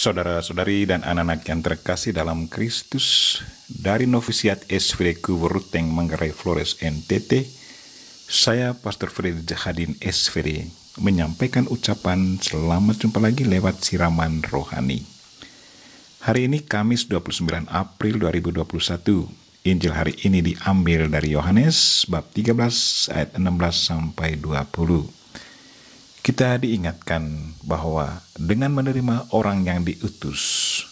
saudara-saudari dan anak-anak yang terkasih dalam Kristus dari Novisiat SVD Kuberuteng Manggarai Flores NTT saya Pastor Freddy Jahadin SVD menyampaikan ucapan selamat jumpa lagi lewat siraman rohani hari ini Kamis 29 April 2021 Injil hari ini diambil dari Yohanes bab 13 ayat 16 sampai 20 kita diingatkan bahwa dengan menerima orang yang diutus,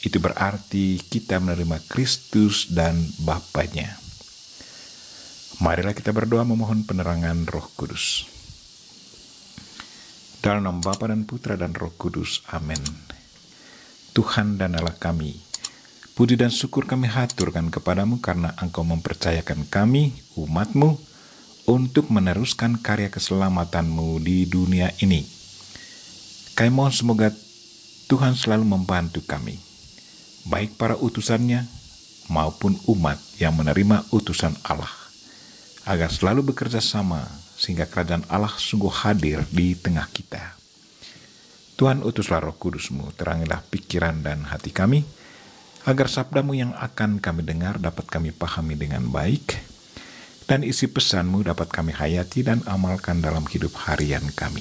itu berarti kita menerima Kristus dan Bapaknya. Marilah kita berdoa memohon penerangan roh kudus. Dalam nama Bapa dan Putra dan Roh Kudus. Amin. Tuhan dan Allah kami, puji dan syukur kami haturkan kepadamu karena engkau mempercayakan kami, umatmu, untuk meneruskan karya keselamatanmu di dunia ini. Kami mohon semoga Tuhan selalu membantu kami, baik para utusannya maupun umat yang menerima utusan Allah, agar selalu bekerja sama sehingga kerajaan Allah sungguh hadir di tengah kita. Tuhan utuslah roh kudusmu, terangilah pikiran dan hati kami, agar sabdamu yang akan kami dengar dapat kami pahami dengan baik, dan isi pesanmu dapat kami hayati dan amalkan dalam hidup harian kami.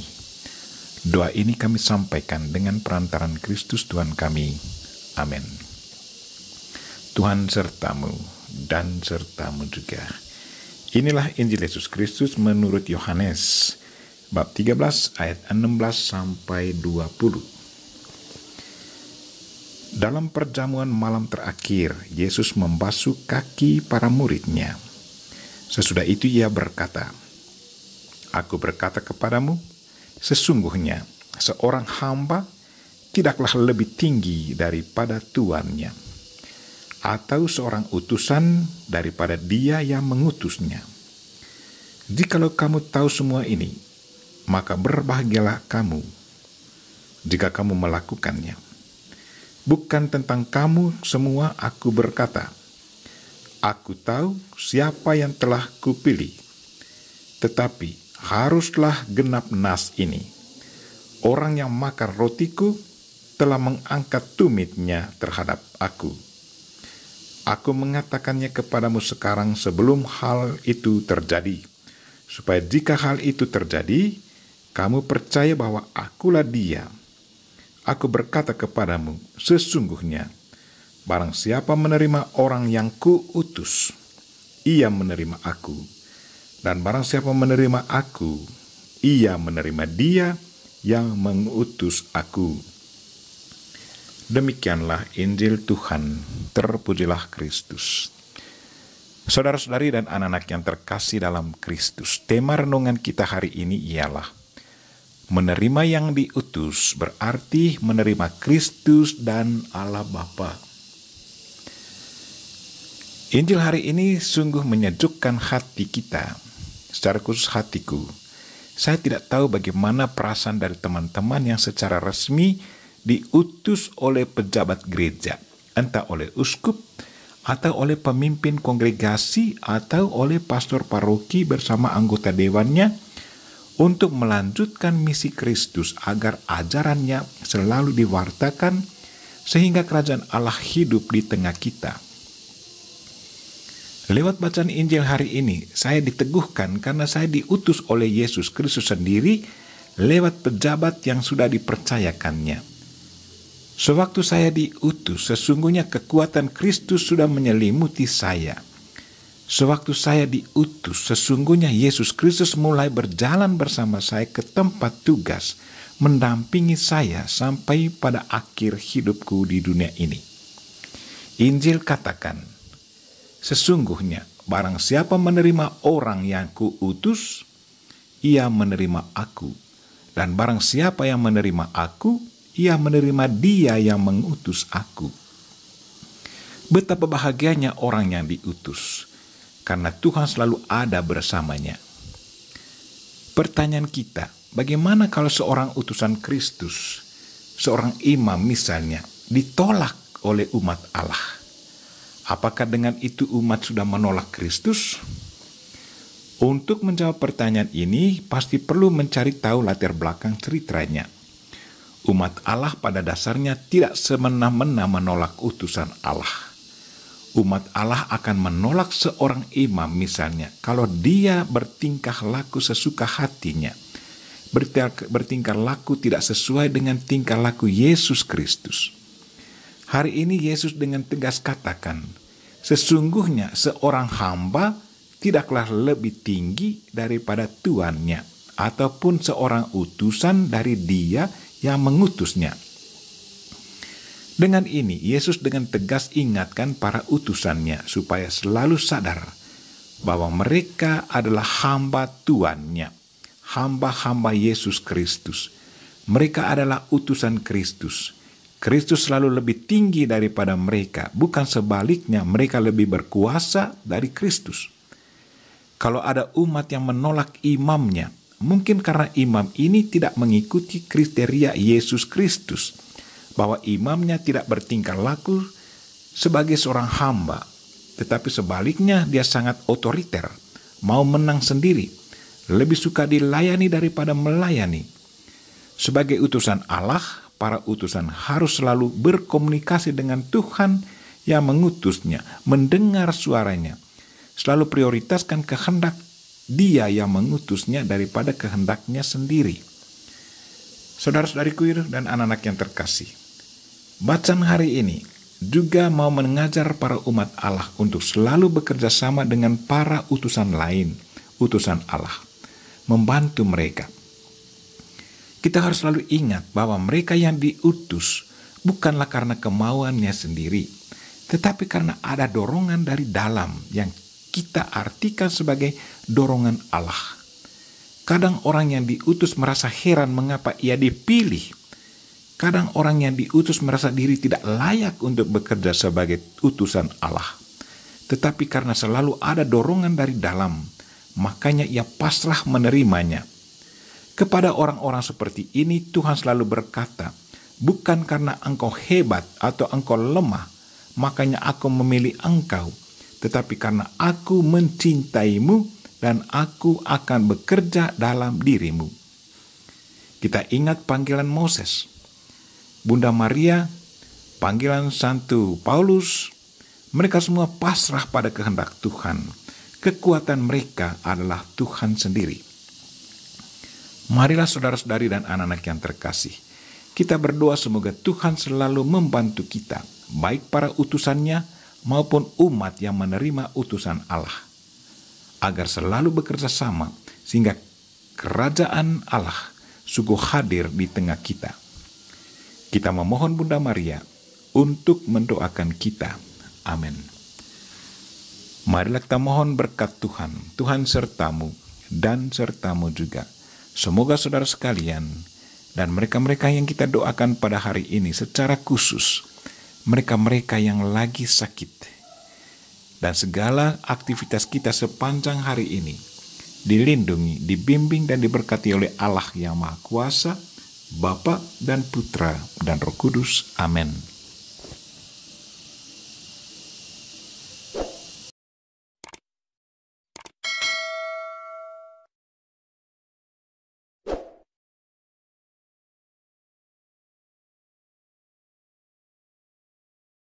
Doa ini kami sampaikan dengan perantaran Kristus Tuhan kami. Amin. Tuhan sertamu dan sertamu juga. Inilah Injil Yesus Kristus menurut Yohanes bab 13 ayat 16 sampai 20. Dalam perjamuan malam terakhir, Yesus membasuh kaki para muridnya. Sesudah itu ia berkata, Aku berkata kepadamu, sesungguhnya seorang hamba tidaklah lebih tinggi daripada tuannya, atau seorang utusan daripada dia yang mengutusnya. Jikalau kamu tahu semua ini, maka berbahagialah kamu jika kamu melakukannya. Bukan tentang kamu semua aku berkata, Aku tahu siapa yang telah kupilih. Tetapi haruslah genap nas ini. Orang yang makan rotiku telah mengangkat tumitnya terhadap aku. Aku mengatakannya kepadamu sekarang sebelum hal itu terjadi, supaya jika hal itu terjadi, kamu percaya bahwa akulah dia. Aku berkata kepadamu, sesungguhnya Barang siapa menerima orang yang kuutus, ia menerima aku. Dan barang siapa menerima aku, ia menerima dia yang mengutus aku. Demikianlah Injil Tuhan, terpujilah Kristus. Saudara-saudari dan anak-anak yang terkasih dalam Kristus, tema renungan kita hari ini ialah Menerima yang diutus berarti menerima Kristus dan Allah Bapa. Injil hari ini sungguh menyejukkan hati kita, secara khusus hatiku. Saya tidak tahu bagaimana perasaan dari teman-teman yang secara resmi diutus oleh pejabat gereja, entah oleh uskup, atau oleh pemimpin kongregasi, atau oleh pastor paroki bersama anggota dewannya, untuk melanjutkan misi Kristus agar ajarannya selalu diwartakan sehingga kerajaan Allah hidup di tengah kita. Lewat bacaan Injil hari ini, saya diteguhkan karena saya diutus oleh Yesus Kristus sendiri lewat pejabat yang sudah dipercayakannya. Sewaktu saya diutus, sesungguhnya kekuatan Kristus sudah menyelimuti saya. Sewaktu saya diutus, sesungguhnya Yesus Kristus mulai berjalan bersama saya ke tempat tugas, mendampingi saya sampai pada akhir hidupku di dunia ini. Injil katakan, Sesungguhnya, barang siapa menerima orang yang kuutus, ia menerima aku. Dan barang siapa yang menerima aku, ia menerima dia yang mengutus aku. Betapa bahagianya orang yang diutus, karena Tuhan selalu ada bersamanya. Pertanyaan kita, bagaimana kalau seorang utusan Kristus, seorang imam misalnya, ditolak oleh umat Allah? Apakah dengan itu umat sudah menolak Kristus? Untuk menjawab pertanyaan ini, pasti perlu mencari tahu latar belakang ceritanya. Umat Allah pada dasarnya tidak semena-mena menolak utusan Allah. Umat Allah akan menolak seorang imam misalnya kalau dia bertingkah laku sesuka hatinya. Bertingkah laku tidak sesuai dengan tingkah laku Yesus Kristus. Hari ini Yesus dengan tegas katakan, Sesungguhnya seorang hamba tidaklah lebih tinggi daripada tuannya, ataupun seorang utusan dari Dia yang mengutusnya. Dengan ini, Yesus dengan tegas ingatkan para utusannya supaya selalu sadar bahwa mereka adalah hamba tuannya, hamba-hamba Yesus Kristus. Mereka adalah utusan Kristus Kristus selalu lebih tinggi daripada mereka, bukan sebaliknya, mereka lebih berkuasa dari Kristus. Kalau ada umat yang menolak imamnya, mungkin karena imam ini tidak mengikuti kriteria Yesus Kristus, bahwa imamnya tidak bertingkah laku sebagai seorang hamba, tetapi sebaliknya dia sangat otoriter, mau menang sendiri, lebih suka dilayani daripada melayani. Sebagai utusan Allah, para utusan harus selalu berkomunikasi dengan Tuhan yang mengutusnya, mendengar suaranya. Selalu prioritaskan kehendak dia yang mengutusnya daripada kehendaknya sendiri. Saudara-saudari kuir dan anak-anak yang terkasih, bacaan hari ini juga mau mengajar para umat Allah untuk selalu bekerja sama dengan para utusan lain, utusan Allah, membantu mereka kita harus selalu ingat bahwa mereka yang diutus bukanlah karena kemauannya sendiri, tetapi karena ada dorongan dari dalam yang kita artikan sebagai dorongan Allah. Kadang orang yang diutus merasa heran mengapa ia dipilih. Kadang orang yang diutus merasa diri tidak layak untuk bekerja sebagai utusan Allah. Tetapi karena selalu ada dorongan dari dalam, makanya ia pasrah menerimanya. Kepada orang-orang seperti ini Tuhan selalu berkata, bukan karena engkau hebat atau engkau lemah, makanya aku memilih engkau, tetapi karena aku mencintaimu dan aku akan bekerja dalam dirimu. Kita ingat panggilan Moses, Bunda Maria, panggilan Santo Paulus, mereka semua pasrah pada kehendak Tuhan. Kekuatan mereka adalah Tuhan sendiri Marilah saudara-saudari dan anak-anak yang terkasih. Kita berdoa semoga Tuhan selalu membantu kita, baik para utusannya maupun umat yang menerima utusan Allah. Agar selalu bekerja sama sehingga kerajaan Allah sungguh hadir di tengah kita. Kita memohon Bunda Maria untuk mendoakan kita. Amin. Marilah kita mohon berkat Tuhan. Tuhan sertamu dan sertamu juga Semoga saudara sekalian dan mereka-mereka yang kita doakan pada hari ini secara khusus, mereka-mereka yang lagi sakit, dan segala aktivitas kita sepanjang hari ini dilindungi, dibimbing, dan diberkati oleh Allah yang Maha Kuasa, Bapa dan Putra dan Roh Kudus. Amin.